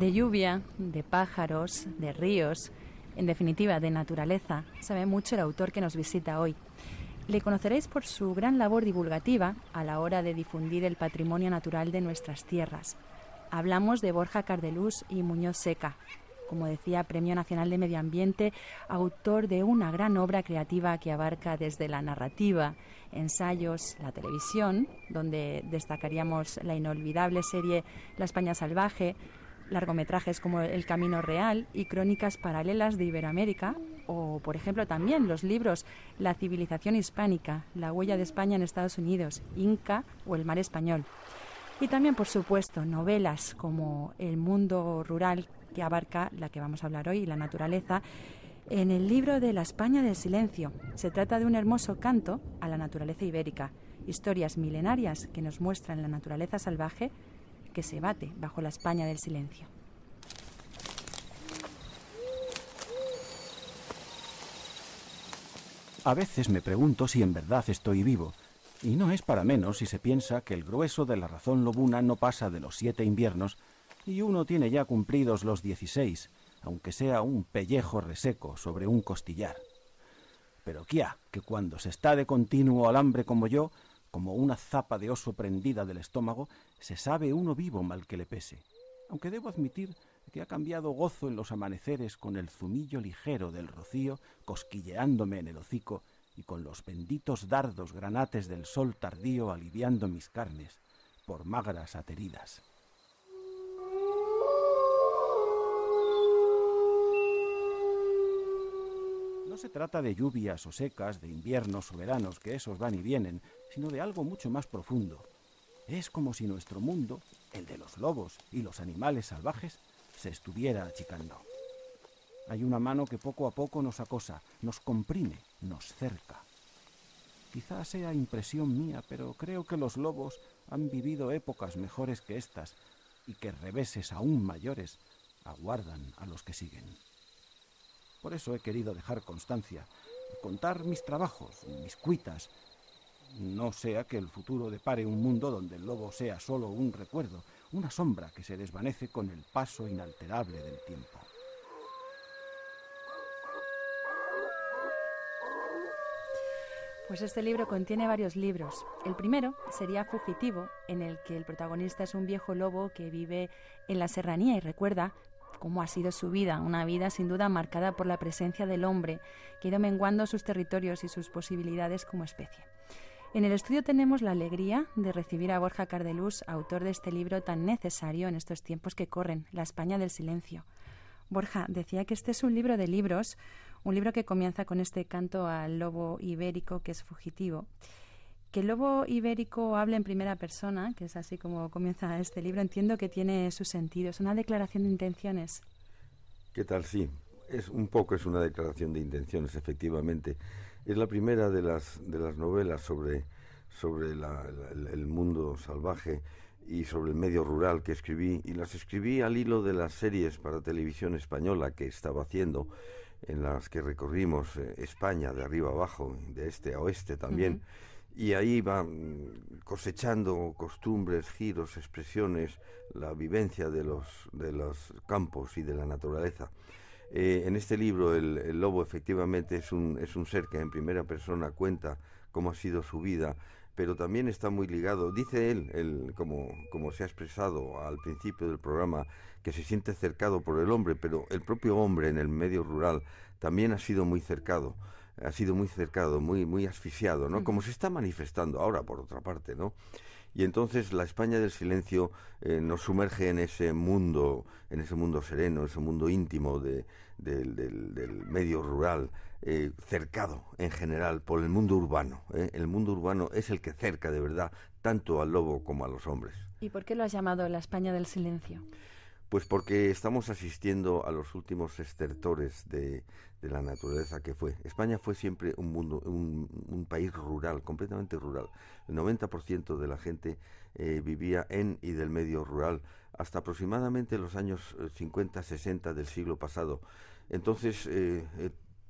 de lluvia, de pájaros, de ríos, en definitiva, de naturaleza, sabe mucho el autor que nos visita hoy. Le conoceréis por su gran labor divulgativa a la hora de difundir el patrimonio natural de nuestras tierras. Hablamos de Borja Cardeluz y Muñoz Seca, como decía, Premio Nacional de Medio Ambiente, autor de una gran obra creativa que abarca desde la narrativa, ensayos, la televisión, donde destacaríamos la inolvidable serie La España Salvaje, largometrajes como El Camino Real y Crónicas Paralelas de Iberoamérica, o por ejemplo también los libros La civilización hispánica, La huella de España en Estados Unidos, Inca o El mar español. Y también, por supuesto, novelas como El mundo rural, que abarca la que vamos a hablar hoy, la naturaleza, en el libro de La España del Silencio. Se trata de un hermoso canto a la naturaleza ibérica, historias milenarias que nos muestran la naturaleza salvaje que se bate bajo la España del silencio. A veces me pregunto si en verdad estoy vivo, y no es para menos si se piensa que el grueso de la razón lobuna no pasa de los siete inviernos y uno tiene ya cumplidos los dieciséis, aunque sea un pellejo reseco sobre un costillar. Pero quia, que cuando se está de continuo al hambre como yo, como una zapa de oso prendida del estómago, se sabe uno vivo mal que le pese. Aunque debo admitir que ha cambiado gozo en los amaneceres con el zumillo ligero del rocío cosquilleándome en el hocico y con los benditos dardos granates del sol tardío aliviando mis carnes por magras ateridas. No se trata de lluvias o secas, de inviernos o veranos, que esos van y vienen, sino de algo mucho más profundo. Es como si nuestro mundo, el de los lobos y los animales salvajes, se estuviera achicando. Hay una mano que poco a poco nos acosa, nos comprime, nos cerca. Quizá sea impresión mía, pero creo que los lobos han vivido épocas mejores que estas y que reveses aún mayores aguardan a los que siguen. Por eso he querido dejar constancia, contar mis trabajos, mis cuitas, no sea que el futuro depare un mundo donde el lobo sea solo un recuerdo, una sombra que se desvanece con el paso inalterable del tiempo. Pues este libro contiene varios libros. El primero sería Fugitivo, en el que el protagonista es un viejo lobo que vive en la serranía y recuerda cómo ha sido su vida, una vida sin duda marcada por la presencia del hombre, que ha ido menguando sus territorios y sus posibilidades como especie. En el estudio tenemos la alegría de recibir a Borja Cardelús, autor de este libro tan necesario en estos tiempos que corren, La España del Silencio. Borja, decía que este es un libro de libros, un libro que comienza con este canto al lobo ibérico que es fugitivo. Que el lobo ibérico hable en primera persona, que es así como comienza este libro, entiendo que tiene su sentido. Es una declaración de intenciones. ¿Qué tal? Sí, es un poco es una declaración de intenciones, efectivamente. Es la primera de las, novelas sobre, el mundo salvaje y sobre el medio rural que escribí, y las escribí al hilo de las series para televisión española que estaba haciendo, en las que recorrimos eh, España de arriba abajo, de este a oeste también. y ahí va cosechando costumbres, giros, expresiones, la vivencia de los, de los campos y de la naturaleza. Eh, en este libro el, lobo efectivamente es un, es un ser que en primera persona cuenta cómo ha sido su vida, pero también está muy ligado, dice él, como, como, se ha expresado al principio del programa, que se siente cercado por el hombre, pero el propio hombre en el medio rural también ha sido muy cercado, ha sido muy cercado, muy, muy asfixiado, ¿no? Como se está manifestando ahora, por otra parte, ¿no? y entonces la España del silencio eh, nos sumerge en ese mundo, en ese mundo sereno, ese mundo íntimo del, medio rural, eh, cercado en general por el mundo urbano. Eh. El mundo urbano es el que cerca de verdad tanto al lobo como a los hombres. ¿Y por qué lo has llamado la España del silencio? Pues porque estamos asistiendo a los últimos estertores de, la naturaleza que fue. España fue siempre un, mundo, un, país rural, completamente rural. El 90% de la gente eh, vivía en y del medio rural hasta aproximadamente los años 50-60 eh, del siglo pasado. Entonces, eh,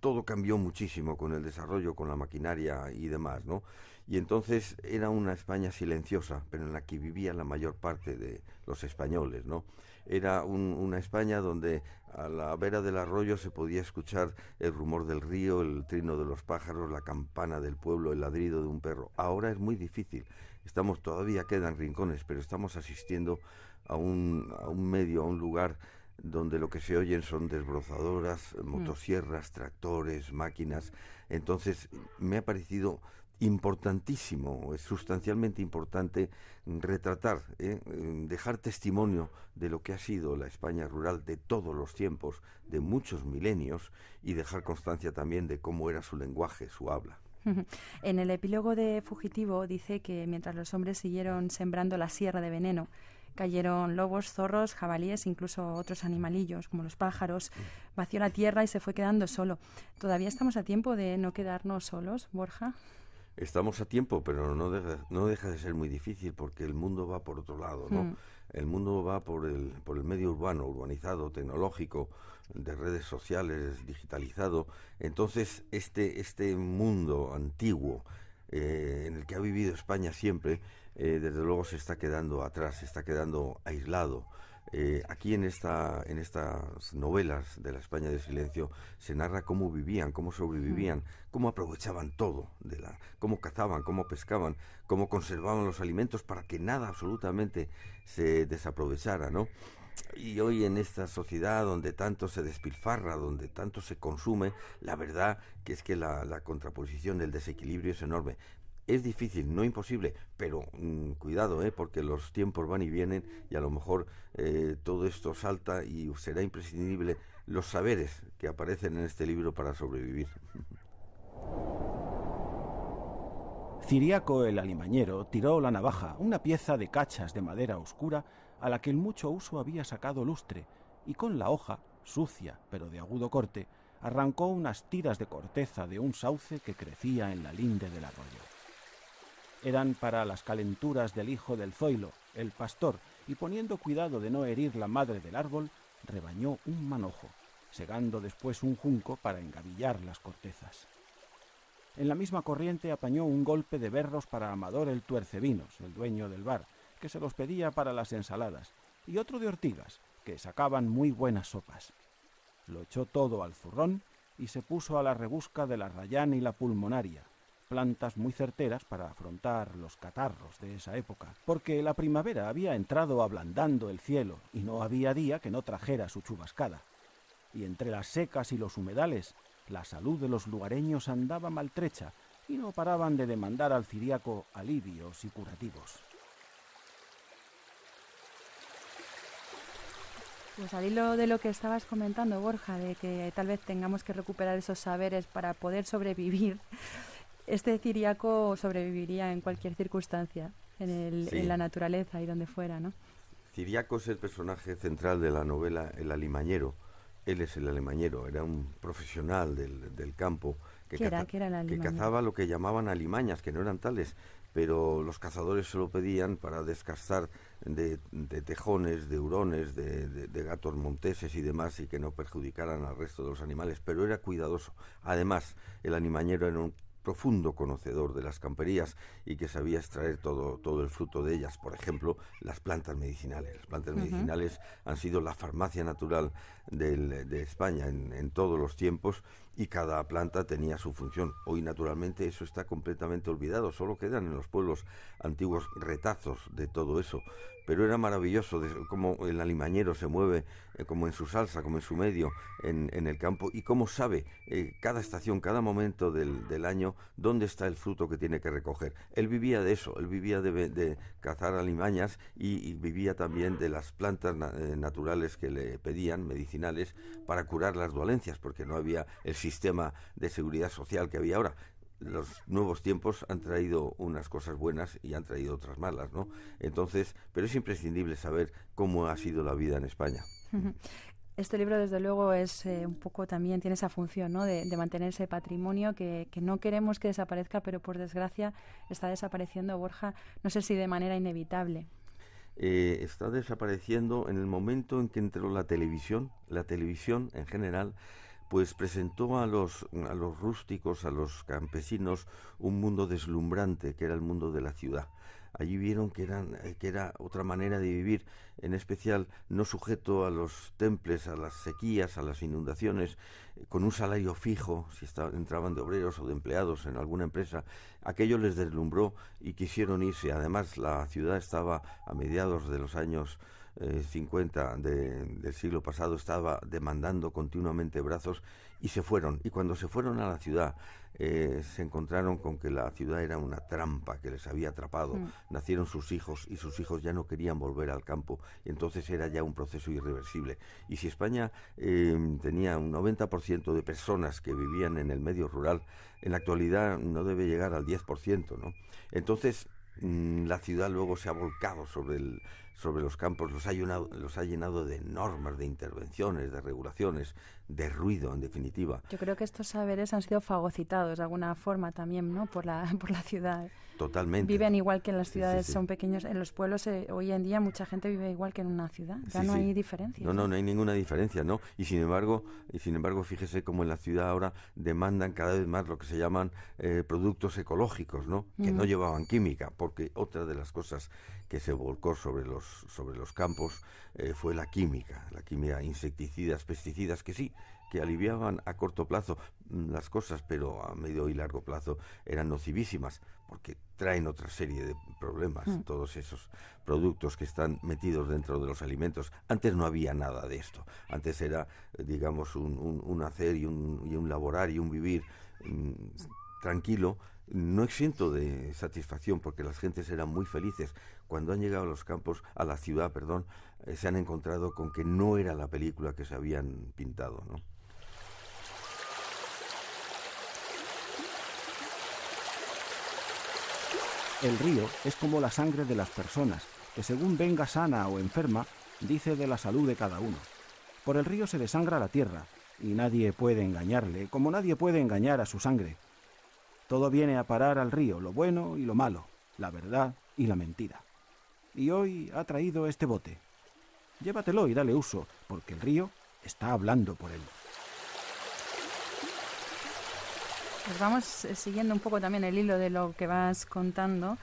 todo cambió muchísimo con el desarrollo, con la maquinaria y demás, ¿no? Y entonces era una España silenciosa, pero en la que vivía la mayor parte de los españoles, ¿no? Era una España donde a la vera del arroyo se podía escuchar el rumor del río, el trino de los pájaros, la campana del pueblo, el ladrido de un perro. Ahora es muy difícil. Estamos todavía quedan rincones, pero estamos asistiendo a un, a un medio, a un lugar donde lo que se oyen son desbrozadoras, mm. motosierras, tractores, máquinas. Entonces me ha parecido importantísimo, es sustancialmente importante retratar, ¿eh? Eh, dejar testimonio de lo que ha sido la España rural de todos los tiempos, de muchos milenios, y dejar constancia también de cómo era su lenguaje, su habla. En el epílogo de Fugitivo dice que mientras los hombres siguieron sembrando la sierra de veneno, cayeron lobos, zorros, jabalíes, incluso otros animalillos como los pájaros, vació la tierra y se fue quedando solo. ¿Todavía estamos a tiempo de no quedarnos solos, Borja? estamos a tiempo, pero no deja, no deja de ser muy difícil porque el mundo va por otro lado, ¿no? Hmm. El mundo va por el, por el medio urbano, urbanizado, tecnológico, de redes sociales, digitalizado. Entonces, este, este mundo antiguo eh, en el que ha vivido España siempre, eh, desde luego se está quedando atrás, se está quedando aislado. Eh, aquí en, esta, en estas novelas de la España de silencio se narra cómo vivían, cómo sobrevivían, cómo aprovechaban todo, de la, cómo cazaban, cómo pescaban, cómo conservaban los alimentos para que nada absolutamente se desaprovechara, ¿no? Y hoy en esta sociedad donde tanto se despilfarra, donde tanto se consume, la verdad que es que la, la contraposición, del desequilibrio es enorme es difícil, no imposible, pero mm, cuidado, eh, porque los tiempos van y vienen y a lo mejor eh, todo esto salta y será imprescindible los saberes que aparecen en este libro para sobrevivir. Ciriaco el alimañero tiró la navaja, una pieza de cachas de madera oscura a la que el mucho uso había sacado lustre, y con la hoja, sucia pero de agudo corte, arrancó unas tiras de corteza de un sauce que crecía en la linde del arroyo eran para las calenturas del hijo del zoilo, el pastor, y poniendo cuidado de no herir la madre del árbol, rebañó un manojo, segando después un junco para engavillar las cortezas. En la misma corriente apañó un golpe de berros para Amador el tuercevinos, el dueño del bar, que se los pedía para las ensaladas, y otro de ortigas, que sacaban muy buenas sopas. Lo echó todo al zurrón y se puso a la rebusca de la rayán y la pulmonaria, plantas muy certeras para afrontar los catarros de esa época, porque la primavera había entrado ablandando el cielo y no había día que no trajera su chubascada. Y entre las secas y los humedales, la salud de los lugareños andaba maltrecha y no paraban de demandar al ciriaco alivios y curativos. Pues al hilo de lo que estabas comentando, Borja, de que tal vez tengamos que recuperar esos saberes para poder sobrevivir, este ciriaco sobreviviría en cualquier circunstancia, en, la naturaleza y donde fuera, ¿no? Ciriaco es el personaje central de la novela El Alimañero. Él es el alimañero, era un profesional del, campo que, cazaba lo que llamaban alimañas, que no eran tales, pero los cazadores se lo pedían para descastar de, tejones, de hurones, de, gatos monteses y demás, y que no perjudicaran al resto de los animales, pero era cuidadoso. Además, el alimañero era un profundo conocedor de las camperías y que sabía extraer todo, todo el fruto de ellas. Por ejemplo, las plantas medicinales. Las plantas medicinales han sido la farmacia natural de España en, en todos los tiempos y cada planta tenía su función. Hoy naturalmente eso está completamente olvidado, solo quedan en los pueblos antiguos retazos de todo eso pero era maravilloso cómo el alimañero se mueve eh, como en su salsa, como en su medio, en, el campo, y cómo sabe eh, cada estación, cada momento del, año, dónde está el fruto que tiene que recoger. Él vivía de eso, él vivía de, cazar alimañas y, vivía también de las plantas eh, naturales que le pedían, medicinales, para curar las dolencias, porque no había el sistema de seguridad social que había ahora los nuevos tiempos han traído unas cosas buenas y han traído otras malas, ¿no? Entonces, pero es imprescindible saber cómo ha sido la vida en España. Este libro, desde luego, es eh, un poco también tiene esa función, ¿no? De, mantener ese patrimonio que, no queremos que desaparezca, pero por desgracia está desapareciendo Borja. No sé si de manera inevitable. Eh, está desapareciendo en el momento en que entró la televisión, la televisión en general pues presentó a los, a los rústicos, a los campesinos, un mundo deslumbrante, que era el mundo de la ciudad. Allí vieron que, eh, que era otra manera de vivir, en especial no sujeto a los temples, a las sequías, a las inundaciones, eh, con un salario fijo, si entraban de obreros o de empleados en alguna empresa. Aquello les deslumbró y quisieron irse. Además, la ciudad estaba a mediados de los años 50 eh, del siglo pasado estaba demandando continuamente brazos y se fueron. Y cuando se fueron a la ciudad, eh, se encontraron con que la ciudad era una trampa que les había atrapado. Mm. Nacieron sus hijos y sus hijos ya no querían volver al campo. Y entonces era ya un proceso irreversible. Y si España eh, tenía un 90% de personas que vivían en el medio rural, en la actualidad no debe llegar al 10%, ¿no? Entonces, mm, la ciudad luego se ha volcado sobre el, sobre los campos los ha, llenado, los ha llenado de normas, de intervenciones, de regulaciones, de ruido, en definitiva. Yo creo que estos saberes han sido fagocitados de alguna forma también, ¿no? Por la, por la ciudad. Totalmente. Viven igual que en las ciudades, son pequeños. En los pueblos eh, hoy en día mucha gente vive igual que en una ciudad. Ya no hay diferencia. No, no, no hay ninguna diferencia, ¿no? Y sin embargo, y sin embargo, fíjese cómo en la ciudad ahora demandan cada vez más lo que se llaman eh, productos ecológicos, ¿no? Que no llevaban química, porque otra de las cosas que se volcó sobre los sobre los campos eh, fue la química, la química, insecticidas, pesticidas, que sí, que aliviaban a corto plazo mm, las cosas, pero a medio y largo plazo eran nocivísimas, porque traen otra serie de problemas, mm. todos esos productos que están metidos dentro de los alimentos. Antes no había nada de esto, antes era, eh, digamos, un, hacer y un, laborar y un vivir mm, tranquilo, no exento de satisfacción, porque las gentes eran muy felices, cuando han llegado a los campos, a la ciudad, perdón, eh, se han encontrado con que no era la película que se habían pintado, ¿no? El río es como la sangre de las personas, que según venga sana o enferma, dice de la salud de cada uno. Por el río se desangra la tierra, y nadie puede engañarle, como nadie puede engañar a su sangre. Todo viene a parar al río, lo bueno y lo malo, la verdad y la mentira y hoy ha traído este bote. Llévatelo y dale uso, porque el río está hablando por él. Pues vamos eh, siguiendo un poco también el hilo de lo que vas contando,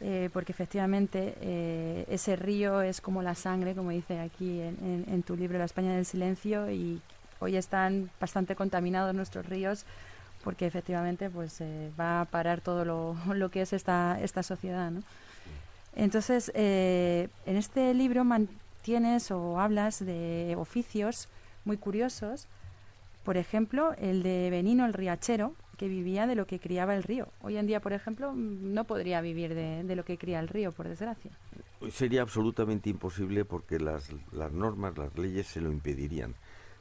eh, porque efectivamente eh, ese río es como la sangre, como dice aquí en, tu libro La España del Silencio, y hoy están bastante contaminados nuestros ríos porque efectivamente pues va a parar todo lo, que es esta, esta sociedad. ¿no? Entonces, eh, en este libro mantienes o hablas de oficios muy curiosos, por ejemplo, el de Benino el Riachero, que vivía de lo que criaba el río. Hoy en día, por ejemplo, mm, no podría vivir de, lo que cría el río, por desgracia. Sería absolutamente imposible porque las, normas, las leyes se lo impedirían.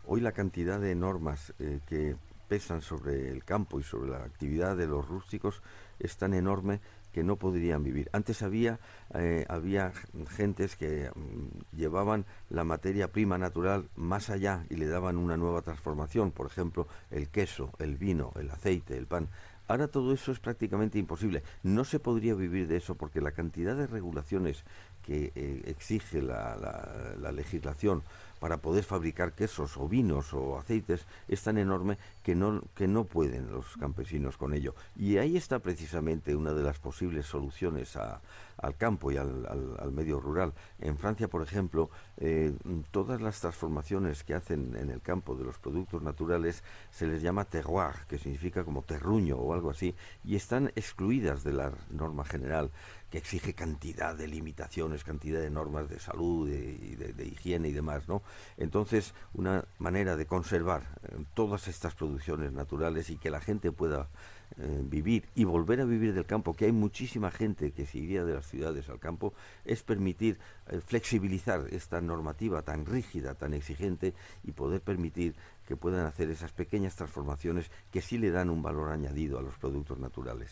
Hoy la cantidad de normas eh, que pesan sobre el campo y sobre la actividad de los rústicos es tan enorme que no podrían vivir. Antes había, eh, había gentes que mm, llevaban la materia prima natural más allá y le daban una nueva transformación, por ejemplo, el queso, el vino, el aceite, el pan. Ahora todo eso es prácticamente imposible. No se podría vivir de eso porque la cantidad de regulaciones que eh, exige la legislación para poder fabricar quesos o vinos o aceites es tan enorme que no, que no pueden los campesinos con ello. Y ahí está precisamente una de las posibles soluciones al campo y al, medio rural. En Francia, por ejemplo, eh, todas las transformaciones que hacen en el campo de los productos naturales se les llama terroir, que significa como terruño o algo así, y están excluidas de la norma general que exige cantidad de limitaciones, cantidad de normas de salud y de, higiene y demás, ¿no? Entonces, una manera de conservar eh, todas estas producciones naturales y que la gente pueda eh, vivir y volver a vivir del campo, que hay muchísima gente que se iría de las ciudades al campo, es permitir eh, flexibilizar esta normativa tan rígida, tan exigente y poder permitir que puedan hacer esas pequeñas transformaciones que sí le dan un valor añadido a los productos naturales.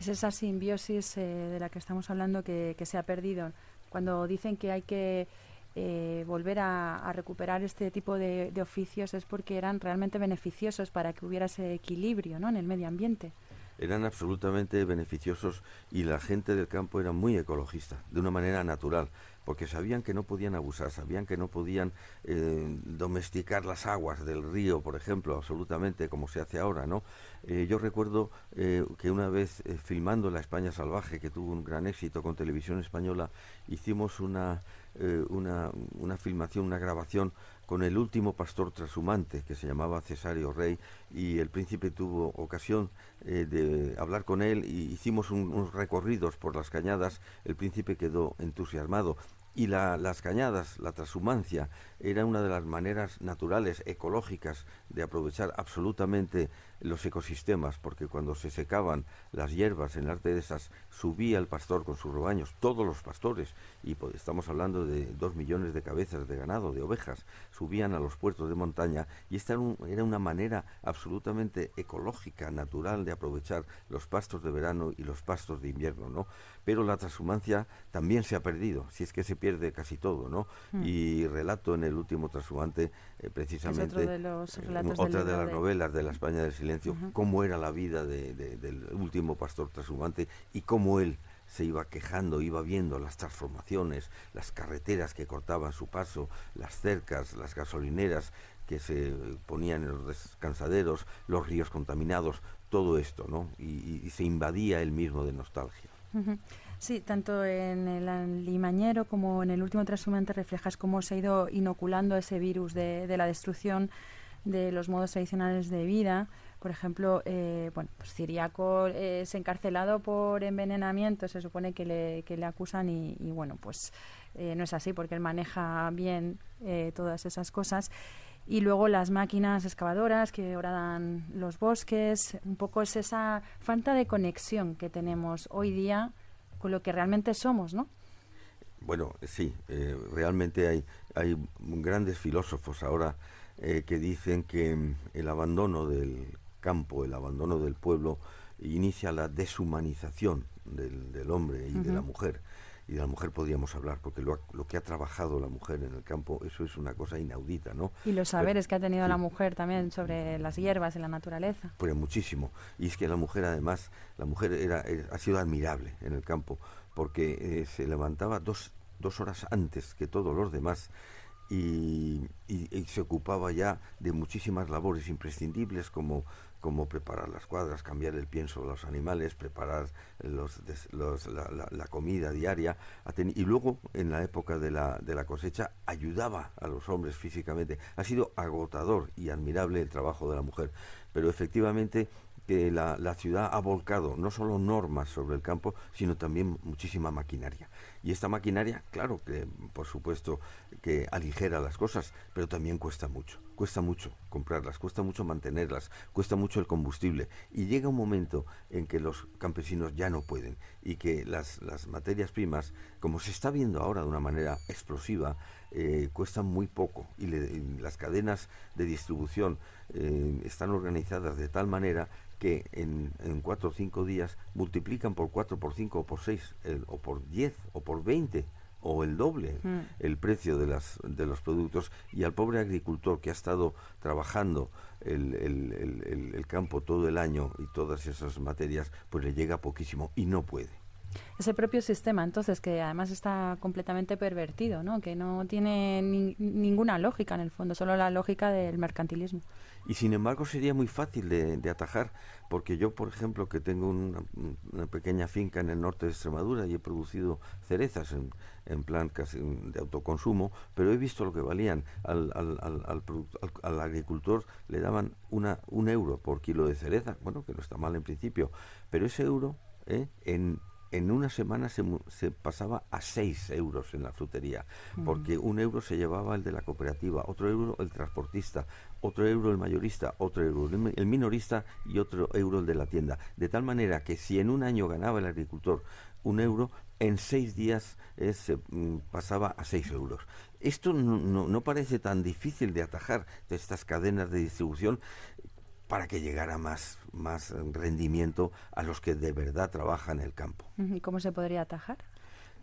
Es esa simbiosis eh, de la que estamos hablando que, se ha perdido. Cuando dicen que hay que eh, volver a, recuperar este tipo de, de, oficios es porque eran realmente beneficiosos para que hubiera ese equilibrio ¿no? en el medio ambiente eran absolutamente beneficiosos y la gente del campo era muy ecologista, de una manera natural, porque sabían que no podían abusar, sabían que no podían eh, domesticar las aguas del río, por ejemplo, absolutamente como se hace ahora, ¿no? Eh, yo recuerdo eh, que una vez filmando La España Salvaje, que tuvo un gran éxito con televisión española, hicimos una, una, una filmación, una grabación con el último pastor trashumante que se llamaba Cesario Rey y el príncipe tuvo ocasión eh, de hablar con él y hicimos unos recorridos por las cañadas, el príncipe quedó entusiasmado y las cañadas, la trashumancia, era una de las maneras naturales, ecológicas, de aprovechar absolutamente los ecosistemas, porque cuando se secaban las hierbas en las esas subía el pastor con sus rebaños, todos los pastores, y pues, estamos hablando de dos millones de cabezas de ganado, de ovejas, subían a los puertos de montaña, y esta era, una manera absolutamente ecológica, natural de aprovechar los pastos de verano y los pastos de invierno, ¿no? Pero la transhumancia también se ha perdido, si es que se pierde casi todo, ¿no? Mm. Y relato en el último transhumante, eh, precisamente, otra de las novelas de la España del silencio cómo era la vida del último pastor transhumante y cómo él se iba quejando, iba viendo las transformaciones, las carreteras que cortaban su paso, las cercas, las gasolineras que se ponían en los descansaderos, los ríos contaminados, todo esto, ¿no? Y, se invadía él mismo de nostalgia. Sí, tanto en el limañero como en el último transhumante reflejas cómo se ha ido inoculando ese virus de la destrucción de los modos tradicionales de vida. Por ejemplo, eh, bueno, pues Ciriaco eh, es encarcelado por envenenamiento, se supone que le, acusan y, bueno, pues eh, no es así porque él maneja bien eh, todas esas cosas. Y luego las máquinas excavadoras que horadan los bosques, un poco es esa falta de conexión que tenemos hoy día con lo que realmente somos, ¿no? Bueno, sí, realmente hay, hay grandes filósofos ahora eh, que dicen que mm, el abandono del campo, el abandono del pueblo, inicia la deshumanización del, hombre y de la mujer. Y de la mujer podríamos hablar, porque lo, que ha trabajado la mujer en el campo, eso es una cosa inaudita, ¿no? Y los saberes que ha tenido la mujer también sobre las hierbas y la naturaleza. Pues muchísimo. Y es que la mujer, además, la mujer ha sido admirable en el campo, porque eh, se levantaba dos horas antes que todos los demás y, se ocupaba ya de muchísimas labores imprescindibles como, como preparar las cuadras, cambiar el pienso de los animales, preparar la, la, comida diaria. Y luego, en la época de la, de la cosecha, ayudaba a los hombres físicamente. Ha sido agotador y admirable el trabajo de la mujer. Pero efectivamente que la, ciudad ha volcado no solo normas sobre el campo, sino también muchísima maquinaria. Y esta maquinaria, claro que por supuesto que aligera las cosas, pero también cuesta mucho. Cuesta mucho comprarlas, cuesta mucho mantenerlas, cuesta mucho el combustible. Y llega un momento en que los campesinos ya no pueden y que las, las materias primas, como se está viendo ahora de una manera explosiva, eh, cuestan muy poco y, las cadenas de distribución eh, están organizadas de tal manera que en, en, cuatro o cinco días multiplican por cuatro, por cinco o por seis, o por diez, o por veinte o el doble mm. el precio de, las, de los productos y al pobre agricultor que ha estado trabajando el, el, el campo todo el año y todas esas materias, pues le llega poquísimo y no puede ese propio sistema, entonces, que además está completamente pervertido, ¿no? que no tiene ninguna lógica en el fondo, solo la lógica del mercantilismo. Y sin embargo sería muy fácil de, atajar, porque yo, por ejemplo, que tengo una, pequeña finca en el norte de Extremadura y he producido cerezas en, en plan casi de autoconsumo, pero he visto lo que valían. Al, agricultor le daban una, un euro por kilo de cereza, bueno, que no está mal en principio, pero ese euro eh, en en una semana se, pasaba a seis euros en la frutería, porque un euro se llevaba el de la cooperativa, otro euro el transportista, otro euro el mayorista, otro euro el minorista y otro euro el de la tienda. De tal manera que si en un año ganaba el agricultor un euro, en seis días eh, se mm, pasaba a seis euros. Esto no, no parece tan difícil de atajar, de estas cadenas de distribución, para que llegara más más eh, rendimiento a los que de verdad trabajan en el campo. ¿Y cómo se podría atajar?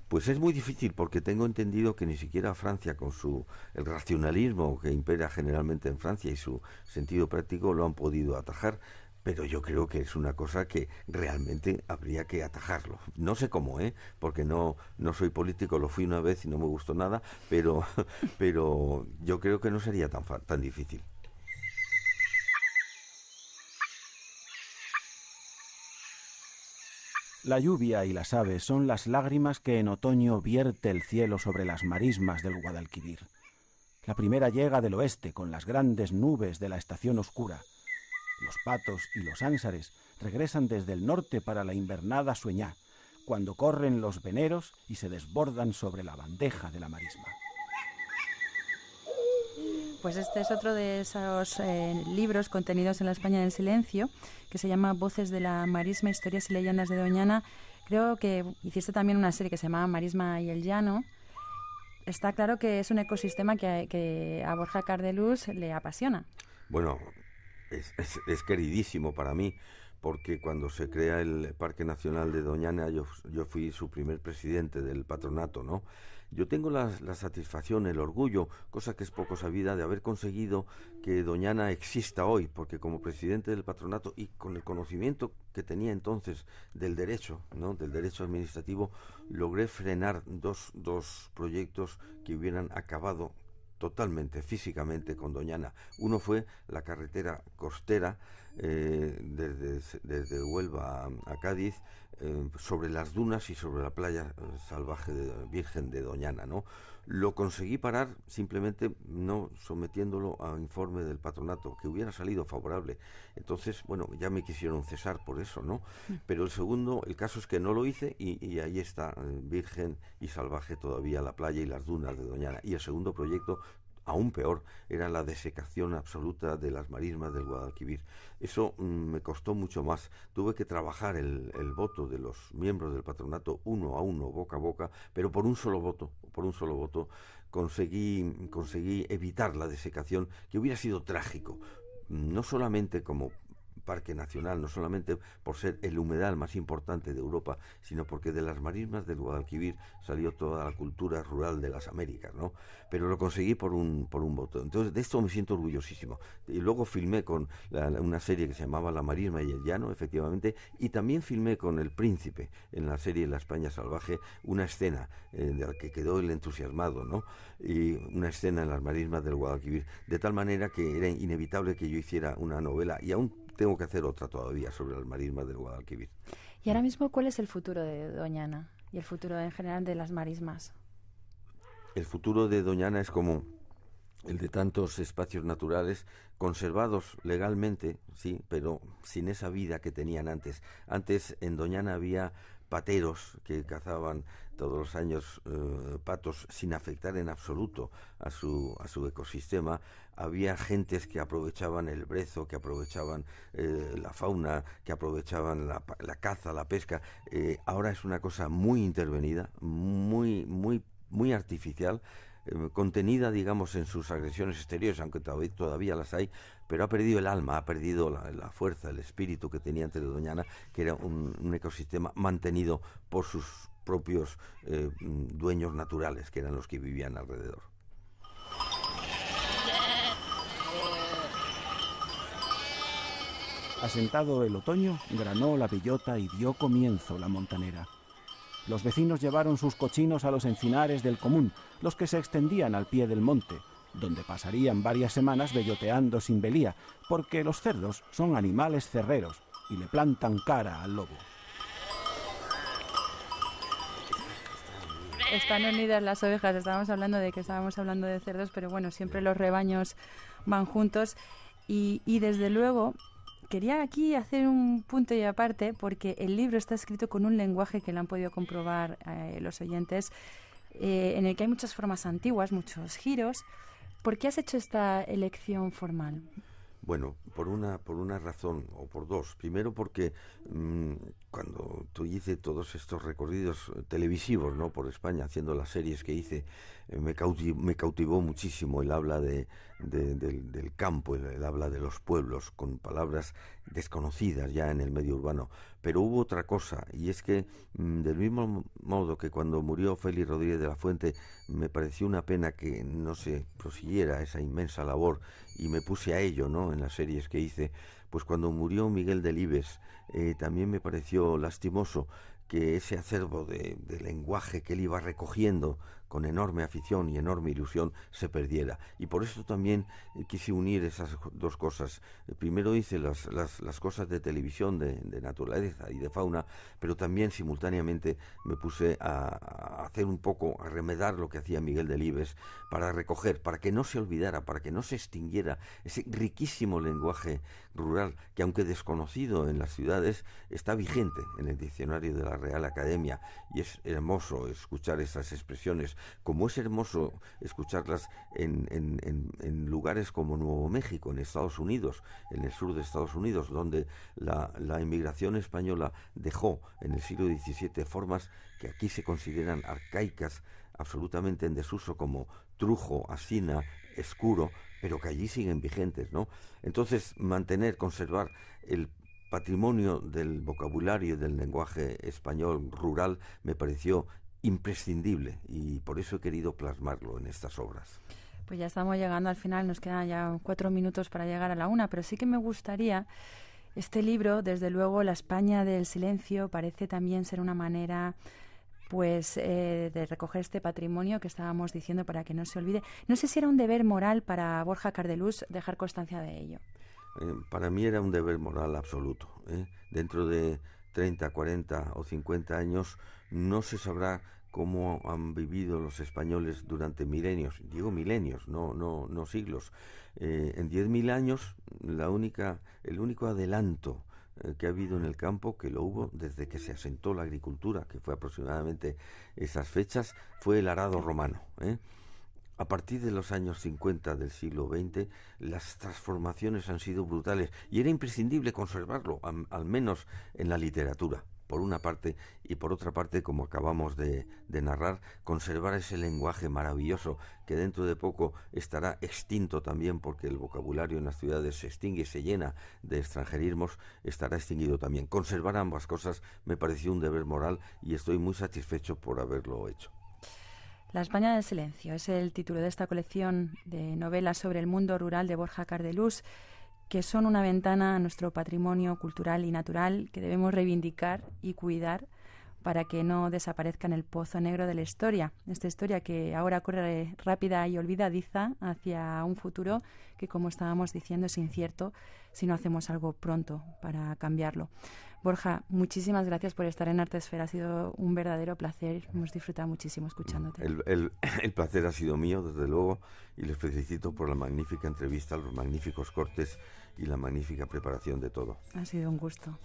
Pues es muy difícil porque tengo entendido que ni siquiera Francia con su el racionalismo que impera generalmente en Francia y su sentido práctico lo han podido atajar, pero yo creo que es una cosa que realmente habría que atajarlo. No sé cómo, ¿eh? porque no no soy político, lo fui una vez y no me gustó nada, pero pero yo creo que no sería tan tan difícil. La lluvia y las aves son las lágrimas que en otoño vierte el cielo sobre las marismas del Guadalquivir. La primera llega del oeste con las grandes nubes de la estación oscura. Los patos y los ánsares regresan desde el norte para la invernada sueñá, cuando corren los veneros y se desbordan sobre la bandeja de la marisma. Pues este es otro de esos eh, libros contenidos en la España del Silencio, que se llama Voces de la Marisma, Historias y Leyendas de Doñana. Creo que hiciste también una serie que se llama Marisma y el Llano. Está claro que es un ecosistema que, a Borja Cardeluz le apasiona. Bueno, es queridísimo para mí porque cuando se crea el Parque Nacional de Doñana, yo, yo fui su primer presidente del patronato, ¿no? Yo tengo la, satisfacción, el orgullo, cosa que es poco sabida, de haber conseguido que Doñana exista hoy, porque como presidente del patronato y con el conocimiento que tenía entonces del derecho, ¿no? del derecho administrativo, logré frenar dos, dos proyectos que hubieran acabado totalmente físicamente con Doñana. Uno fue la carretera costera eh, desde, Huelva a, Cádiz eh, sobre las dunas y sobre la playa salvaje de, virgen de Doñana, ¿no? Lo conseguí parar simplemente no sometiéndolo a informe del patronato, que hubiera salido favorable. Entonces, bueno, ya me quisieron cesar por eso, ¿no? Mm. Pero el segundo, el caso es que no lo hice y, y ahí está, eh, virgen y salvaje todavía la playa y las dunas de Doñana. Y el segundo proyecto Aún peor era la desecación absoluta de las marismas del Guadalquivir. Eso mm, me costó mucho más. Tuve que trabajar el, voto de los miembros del patronato uno a uno, boca a boca, pero por un solo voto, por un solo voto, conseguí, conseguí evitar la desecación, que hubiera sido trágico, no solamente como parque nacional, no solamente por ser el humedal más importante de Europa, sino porque de las marismas del Guadalquivir salió toda la cultura rural de las Américas, ¿no? Pero lo conseguí por un, por un voto. Entonces, de esto me siento orgullosísimo. Y luego filmé con una serie que se llamaba La Marisma y el Llano, efectivamente, y también filmé con El Príncipe, en la serie La España Salvaje, una escena eh, de la que quedó el entusiasmado, ¿no? Y una escena en las marismas del Guadalquivir, de tal manera que era inevitable que yo hiciera una novela, y aún tengo que hacer otra todavía sobre las marismas del Guadalquivir. ¿Y ahora mismo cuál es el futuro de Doñana y el futuro en general de las marismas? El futuro de Doñana es como el de tantos espacios naturales conservados legalmente, sí, pero sin esa vida que tenían antes. Antes en Doñana había pateros que cazaban todos los años eh, patos sin afectar en absoluto a su, a su ecosistema. Había gentes que aprovechaban el brezo, que aprovechaban eh, la fauna, que aprovechaban la, la caza, la pesca. Eh, ahora es una cosa muy intervenida, muy, muy, muy artificial contenida, digamos, en sus agresiones exteriores, aunque todavía las hay, pero ha perdido el alma, ha perdido la, fuerza, el espíritu que tenía antes de Doñana, que era un, ecosistema mantenido por sus propios eh, dueños naturales, que eran los que vivían alrededor. Asentado el otoño, granó la bellota y dio comienzo la montanera. Los vecinos llevaron sus cochinos a los encinares del común, los que se extendían al pie del monte, donde pasarían varias semanas belloteando sin velía, porque los cerdos son animales cerreros y le plantan cara al lobo. Están unidas las ovejas, estábamos hablando de que estábamos hablando de cerdos, pero bueno, siempre los rebaños van juntos y, desde luego quería aquí hacer un punto y aparte porque el libro está escrito con un lenguaje que lo han podido comprobar eh, los oyentes, eh, en el que hay muchas formas antiguas, muchos giros ¿Por qué has hecho esta elección formal? Bueno, por una, por una razón o por dos. Primero porque mm, cuando tú hice todos estos recorridos eh, televisivos ¿no? por España, haciendo las series que hice, eh, me, cautivó, me cautivó muchísimo el habla de, del, campo, el, el, habla de los pueblos, con palabras desconocidas ya en el medio urbano. Pero hubo otra cosa, y es que mm, del mismo modo que cuando murió Félix Rodríguez de la Fuente, me pareció una pena que no se prosiguiera esa inmensa labor, y me puse a ello ¿no? en las series que hice pues cuando murió Miguel Delibes, eh, también me pareció lastimoso que ese acervo de, lenguaje que él iba recogiendo con enorme afición y enorme ilusión se perdiera. Y por eso también eh, quise unir esas dos cosas. Eh, primero hice las, cosas de televisión, de, naturaleza y de fauna, pero también simultáneamente me puse a, a, hacer un poco, a remedar lo que hacía Miguel Delibes, para recoger, para que no se olvidara, para que no se extinguiera ese riquísimo lenguaje rural que aunque desconocido en las ciudades, está vigente en el diccionario de la Real Academia y es hermoso escuchar esas expresiones, como es hermoso escucharlas en, lugares como Nuevo México, en Estados Unidos, en el sur de Estados Unidos, donde la, la inmigración española dejó en el siglo XVII formas que aquí se consideran arcaicas, absolutamente en desuso, como Trujo, Asina, Escuro, pero que allí siguen vigentes, ¿no? Entonces, mantener, conservar el patrimonio del vocabulario y del lenguaje español rural me pareció imprescindible y por eso he querido plasmarlo en estas obras. Pues ya estamos llegando al final, nos quedan ya cuatro minutos para llegar a la una, pero sí que me gustaría, este libro, desde luego, La España del Silencio, parece también ser una manera pues eh, de recoger este patrimonio que estábamos diciendo para que no se olvide. No sé si era un deber moral para Borja Cardelús dejar constancia de ello. Eh, para mí era un deber moral absoluto. ¿eh? Dentro de 30, 40 o 50 años no se sabrá cómo han vivido los españoles durante milenios, digo milenios, no, no, siglos. Eh, en 10.000 años la única, el único adelanto eh, que ha habido en el campo, que lo hubo desde que se asentó la agricultura, que fue aproximadamente esas fechas, fue el arado romano. ¿eh? A partir de los años 50 del siglo XX, las transformaciones han sido brutales y era imprescindible conservarlo, al menos en la literatura por una parte, y por otra parte, como acabamos de, narrar, conservar ese lenguaje maravilloso que dentro de poco estará extinto también porque el vocabulario en las ciudades se extingue, y se llena de extranjerismos, estará extinguido también. Conservar ambas cosas me pareció un deber moral y estoy muy satisfecho por haberlo hecho. La España del Silencio es el título de esta colección de novelas sobre el mundo rural de Borja Cardelús que son una ventana a nuestro patrimonio cultural y natural que debemos reivindicar y cuidar para que no desaparezca en el pozo negro de la historia. Esta historia que ahora corre rápida y olvidadiza hacia un futuro que, como estábamos diciendo, es incierto si no hacemos algo pronto para cambiarlo. Borja, muchísimas gracias por estar en Artesfera. Ha sido un verdadero placer. Hemos disfrutado muchísimo escuchándote. El, el placer ha sido mío, desde luego, y les felicito por la magnífica entrevista, los magníficos cortes y la magnífica preparación de todo. Ha sido un gusto.